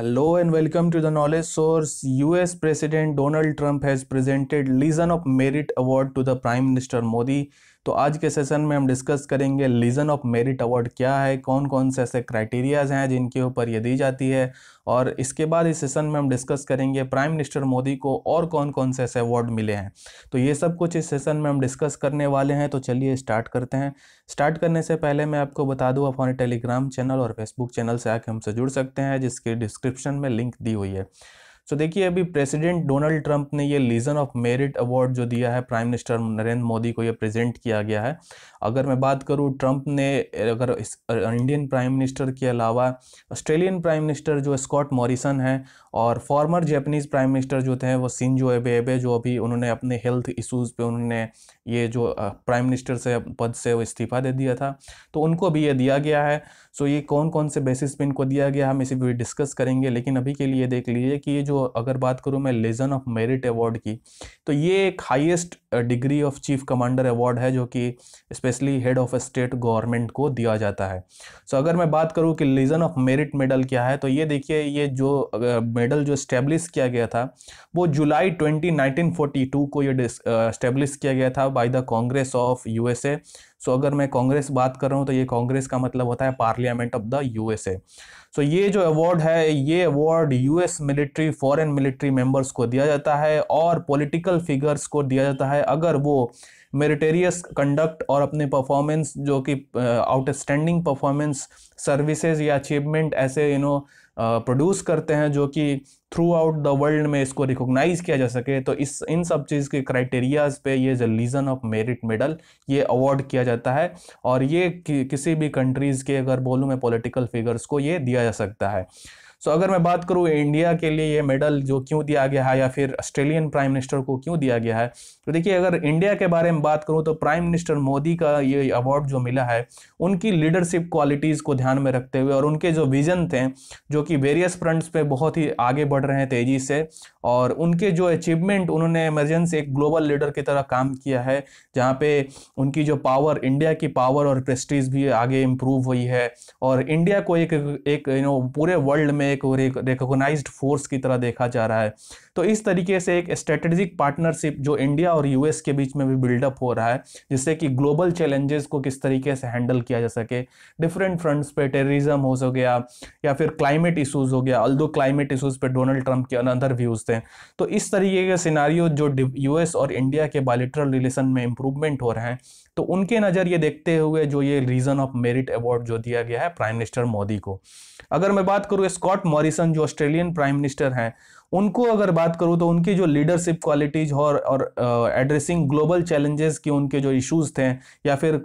Hello and welcome to the Knowledge Source. US President Donald Trump has presented Legion of Merit Award to the Prime Minister Modi. तो आज के session में हम discuss करेंगे legion of merit award क्या है कौन कौन से ऐसे क्राइटेरियाज़ हैं जिनके ऊपर ये दी जाती है और इसके बाद इस सेशन में हम डिस्कस करेंगे प्राइम मिनिस्टर मोदी को और कौन कौन से ऐसे अवार्ड मिले हैं तो ये सब कुछ इस सेशन में हम डिस्कस करने वाले हैं तो चलिए स्टार्ट करते हैं स्टार्ट करने से पहले मैं आपको बता दूँ आप हमारे टेलीग्राम चैनल और फेसबुक चैनल से आके हमसे जुड़ सकते हैं जिसके डिस्क्रिप्शन में लिंक दी हुई है सो देखिए अभी प्रेसिडेंट डोनाल्ड ट्रंप ने ये लीजन ऑफ मेरिट अवार्ड जो दिया है प्राइम मिनिस्टर नरेंद्र मोदी को ये प्रेजेंट किया गया है अगर मैं बात करूँ ट्रंप ने अगर इंडियन प्राइम मिनिस्टर के अलावा ऑस्ट्रेलियन प्राइम मिनिस्टर जो स्कॉट मॉरिसन है और फॉर्मर जैपनीज प्राइम मिनिस्टर जो थे वो सिंजो एबे एबे जो अभी उन्होंने अपने हेल्थ इशूज़ पे उन्होंने ये जो प्राइम मिनिस्टर से पद से वो इस्तीफ़ा दे दिया था तो उनको भी ये दिया गया है सो ये कौन कौन से बेसिस पे इनको दिया गया हम इसे भी डिस्कस करेंगे लेकिन अभी के लिए देख लीजिए कि ये जो अगर बात करूँ मैं लेजन ऑफ मेरिट अवार्ड की तो ये एक highest degree of chief commander award है जो कि specially head of state government को दिया जाता है सो अगर मैं बात करूँ कि लेजन ऑफ मेरिट मेडल क्या है तो ये देखिए ये जो मेडल जो इस्टेब्लिश किया गया था वो जुलाई ट्वेंटी को ये इस्टेब्लिश किया गया था by the Congress of USA so so, अगर मैं कांग्रेस बात कर रहा हूँ तो ये कांग्रेस का मतलब होता है parliament of the USA so ये जो अवार्ड है ये award US military foreign military members को दिया जाता है और पॉलिटिकल फिगर्स को दिया जाता है अगर वो मेरिटेरियस कंडक्ट और अपने परफॉर्मेंस जो कि आउटस्टैंडिंग परफॉर्मेंस सर्विसेज या अचीवमेंट ऐसे you you know know, produce करते हैं जो कि थ्रू आउट द वर्ल्ड में इसको रिकोगनाइज़ किया जा सके तो इस इन सब चीज़ के क्राइटेरियाज़ पे ये लीजन ऑफ मेरिट मेडल ये अवार्ड किया जाता है और ये कि, किसी भी कंट्रीज़ के अगर बोलूँ मैं पॉलिटिकल फिगर्स को ये दिया जा सकता है सो so, अगर मैं बात करूँ इंडिया के लिए ये मेडल जो क्यों दिया गया है या फिर ऑस्ट्रेलियन प्राइम मिनिस्टर को क्यों दिया गया है तो देखिए अगर इंडिया के बारे में बात करूँ तो प्राइम मिनिस्टर मोदी का ये अवार्ड जो मिला है उनकी लीडरशिप क्वालिटीज़ को ध्यान में रखते हुए और उनके जो विजन थे जो कि वेरियस फ्रंट्स पे बहुत ही आगे बढ़ रहे हैं तेज़ी से और उनके जो अचीवमेंट उन्होंने एमरजेंसी एक ग्लोबल लीडर की तरह काम किया है जहाँ पे उनकी जो पावर इंडिया की पावर और प्रेस्टीज भी आगे इम्प्रूव हुई है और इंडिया को एक एक यू नो पूरे वर्ल्ड में एक रिकोगनाइज फोर्स की तरह देखा जा रहा है तो इस तरीके से एक स्ट्रेटेजिक पार्टनरशिप जो इंडिया और यूएस के बीच में भी बिल्डअप हो रहा है जिससे कि ग्लोबल चैलेंजेस को किस तरीके से हैंडल किया जा सके डिफरेंट फ्रंट्स पे टेररिज्म हो गया या फिर क्लाइमेट इशूज़ हो गया अल्दो क्लाइमेट इशूज़ पर डोनाल्ड ट्रंप के अनदर व्यूज़ थे तो इस तरीके के सिनारियो जो यू और इंडिया के बायोलिट्रल रिलेशन में इम्प्रूवमेंट हो रहे हैं तो उनके नज़र ये देखते हुए जो ये रीजन ऑफ मेरिट अवार्ड जो दिया गया है प्राइम मिनिस्टर मोदी को अगर मैं बात करूँ स्कॉट मॉरिसन जो ऑस्ट्रेलियन प्राइम मिनिस्टर हैं उनको अगर बात करूँ तो उनकी जो लीडरशिप क्वालिटीज और और एड्रेसिंग ग्लोबल चैलेंजेस की उनके जो इश्यूज थे या फिर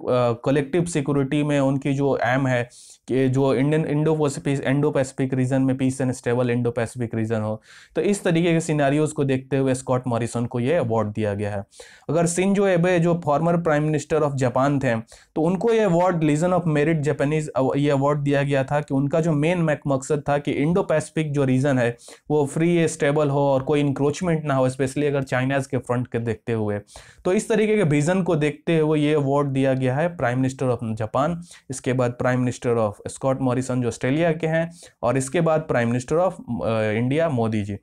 कलेक्टिव सिक्योरिटी में उनकी जो एम है कि जो Indian Indo Pacific Indo Pacific region में peace and stable Indo Pacific region हो तो इस तरीके के सिनारियोज को देखते हुए स्कॉट मॉरिसन को ये अवार्ड दिया गया है अगर सिंजो एबे जो former prime minister of Japan थे तो उनको ये award legion of merit Japanese ये अवार्ड दिया गया था कि उनका जो मेन मकसद था कि इंडो पैसिफिक जो रीजन है वो फ्री स्टेबल हो और कोई इंक्रोचमेंट ना हो स्पेशली अगर चाइनाज के फ्रंट के देखते हुए तो इस तरीके के विजन को देखते हुए ये अवार्ड दिया गया है प्राइम मिनिस्टर ऑफ जापान इसके बाद prime minister of of Scott Morrison जो ऑस्ट्रेलिया के हैं और इसके बाद prime minister of India Modi ji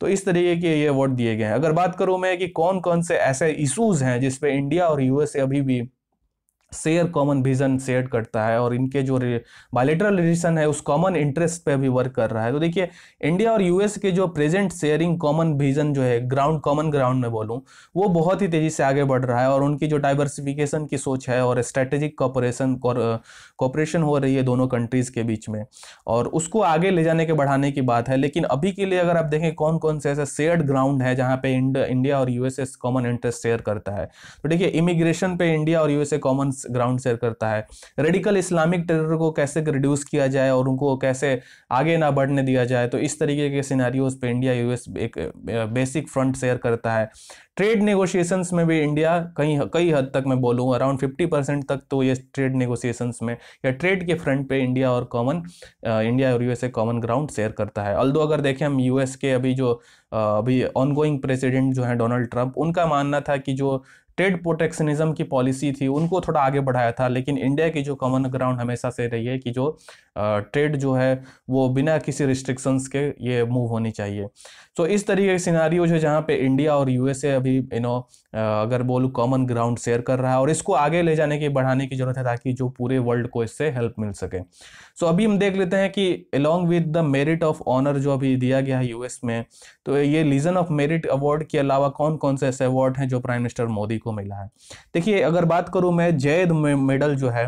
तो इस तरीके के ये अवार्ड दिए गए हैं अगर बात करूँ मैं कि कौन कौन से ऐसे इशूज़ हैं जिसपे इंडिया और यूएसए अभी भी शेयर कॉमन विजन शेयर करता है और इनके जो बायोलेटरल रिलेशन है उस कॉमन इंटरेस्ट पे भी वर्क कर रहा है तो देखिए इंडिया और यूएस के जो प्रेजेंट शेयरिंग कॉमन विजन जो है ग्राउंड कॉमन ग्राउंड में बोलूँ वो बहुत ही तेज़ी से आगे बढ़ रहा है और उनकी जो डाइवर्सिफिकेशन की सोच है और स्ट्रेटेजिक कॉपरेशन कॉपरेशन हो रही है दोनों कंट्रीज़ के बीच में और उसको आगे ले जाने के बढ़ाने की बात है लेकिन अभी के लिए अगर आप देखें कौन कौन से ऐसे शेयर्ड ग्राउंड है जहाँ पे इंडिया और यूएसए कॉमन इंटरेस्ट शेयर करता है तो देखिए इमिग्रेशन पे इंडिया और यूएसए कॉमन ग्राउंड शेयर करता है रेडिकल इस्लामिक टेरर को कैसे रिड्यूस किया जाए और उनको कैसे आगे ना बढ़ने दिया जाए तो इस तरीके के सिनारियोज पे इंडिया यूएस एक बेसिक फ्रंट शेयर करता है ट्रेड नेगोशिएशंस में भी इंडिया कहीं कई हद तक मैं बोलूँ अराउंड फिफ्टी परसेंट तक तो ये ट्रेड नेगोशिएशंस में या ट्रेड के फ्रंट पे इंडिया और कॉमन इंडिया और यूएसए कॉमन ग्राउंड शेयर करता है अल्दो अगर देखें हम यूएस के अभी जो अभी ऑनगोइंग प्रेसिडेंट जो हैं डोनाल्ड ट्रंप उनका मानना था कि जो ट्रेड प्रोटेक्शनिज्म की पॉलिसी थी उनको थोड़ा आगे बढ़ाया था लेकिन इंडिया की जो कॉमन ग्राउंड हमेशा से रही है कि जो ट्रेड जो है वो बिना किसी रिस्ट्रिक्शंस के ये मूव होनी चाहिए तो इस तरीके के सिनारी जो जहाँ पे इंडिया और यूएसए अभी यू नो अगर बोलूँ कॉमन ग्राउंड शेयर कर रहा है और इसको आगे ले जाने की बढ़ाने की ज़रूरत है ताकि जो पूरे वर्ल्ड को इससे हेल्प मिल सके सो अभी हम देख लेते हैं कि along with the merit of honour जो अभी दिया गया है यूएस में तो ये लीजन ऑफ मेरिट अवार्ड के अलावा कौन कौन से ऐसे अवार्ड हैं जो प्राइम मिनिस्टर मोदी को को मिला है देखिए अगर बात करूं मैं जैद मेडल जो है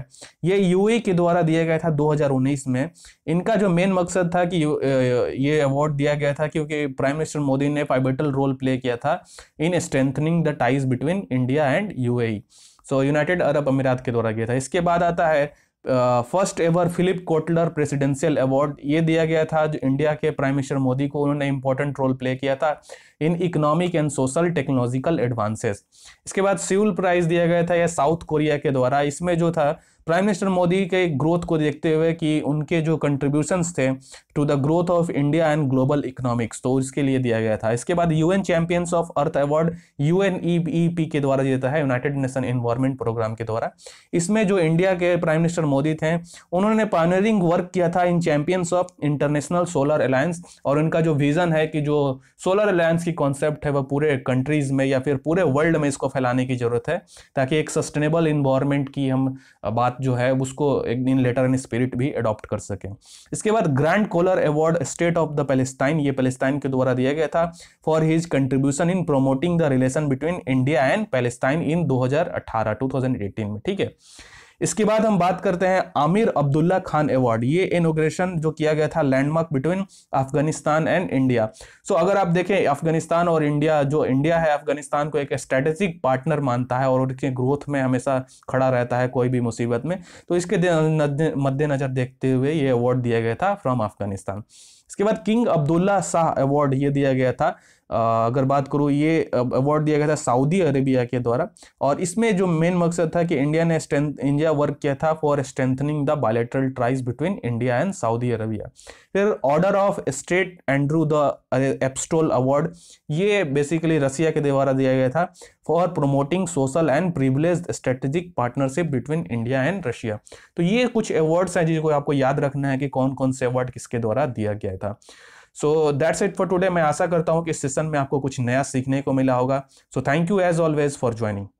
ये यूए के द्वारा दिया गया था 2019 में इनका जो मेन मकसद था कि ये अवार्ड दिया गया था क्योंकि प्राइम मिनिस्टर मोदी ने फाइबटल रोल प्ले किया था in strengthening the ties between India and U so United Arab Emirates के द्वारा गया था इसके बाद आता है first ever Philip Kotler presidential award ये दिया गया था जो इंडिया के प्राइम मिनिस्टर मोदी को उन्होंने इंपॉर्टेंट रोल प्ले किया था in economic and social technological advances इसके बाद सिविल प्राइज दिया गया था यह साउथ कोरिया के द्वारा इसमें जो था प्राइम मिनिस्टर मोदी के ग्रोथ को देखते हुए कि उनके जो कंट्रीब्यूशंस थे to the growth of India and global economics तो इसके लिए दिया गया था इसके बाद UN champions of earth award U N के द्वारा देता है यूनाइटेड नेशन इन्वायरमेंट प्रोग्राम के द्वारा इसमें जो इंडिया के प्राइम मिनिस्टर मोदी थे उन्होंने पार्नरिंग वर्क किया था in champions of international solar alliance और उनका जो विजन है कि जो सोलर अलायंस की कॉन्सेप्ट है वह पूरे कंट्रीज में या फिर पूरे वर्ल्ड में इसको फैलाने की जरूरत है ताकि एक सस्टेनेबल इन्वायरमेंट की हम बात बात जो है उसको एक दिन लेटर इन स्पिरिट भी अडॉप्ट कर सके इसके बाद grand collar award state of the Palestine ये पेलेस्टाइन के द्वारा दिया गया था for his contribution in promoting the relation between India and Palestine in 2018 2018 में ठीक है इसके बाद हम बात करते हैं आमिर अब्दुल्ला खान अवार्ड ये इनोग्रेशन जो किया गया था landmark between Afghanistan and India so अगर आप देखें अफगानिस्तान और इंडिया जो इंडिया है अफगानिस्तान को एक स्ट्रेटेजिक पार्टनर मानता है और उनके ग्रोथ में हमेशा खड़ा रहता है कोई भी मुसीबत में तो इसके मद्देनजर देखते हुए ये अवार्ड दिया गया था फ्रॉम अफगानिस्तान इसके बाद किंग अब्दुल्ला शाह अवार्ड ये दिया गया था अगर बात करूँ ये अवार्ड दिया गया था सऊदी अरेबिया के द्वारा और इसमें जो मेन मकसद था कि इंडिया ने स्ट्रेंथ इंडिया वर्क किया था for strengthening the bilateral ties between India and Saudi Arabia फिर order of state Andrew the apostle award ये बेसिकली रसिया के द्वारा दिया गया था for promoting social and privilege strategic partnership between India and Russia तो ये कुछ अवार्ड्स हैं जिनको आपको याद रखना है कि कौन कौन से अवार्ड किसके द्वारा दिया गया है था so that's it for today मैं आशा करता हूँ कि इस सेशन में आपको कुछ नया सीखने को मिला होगा so thank you as always for joining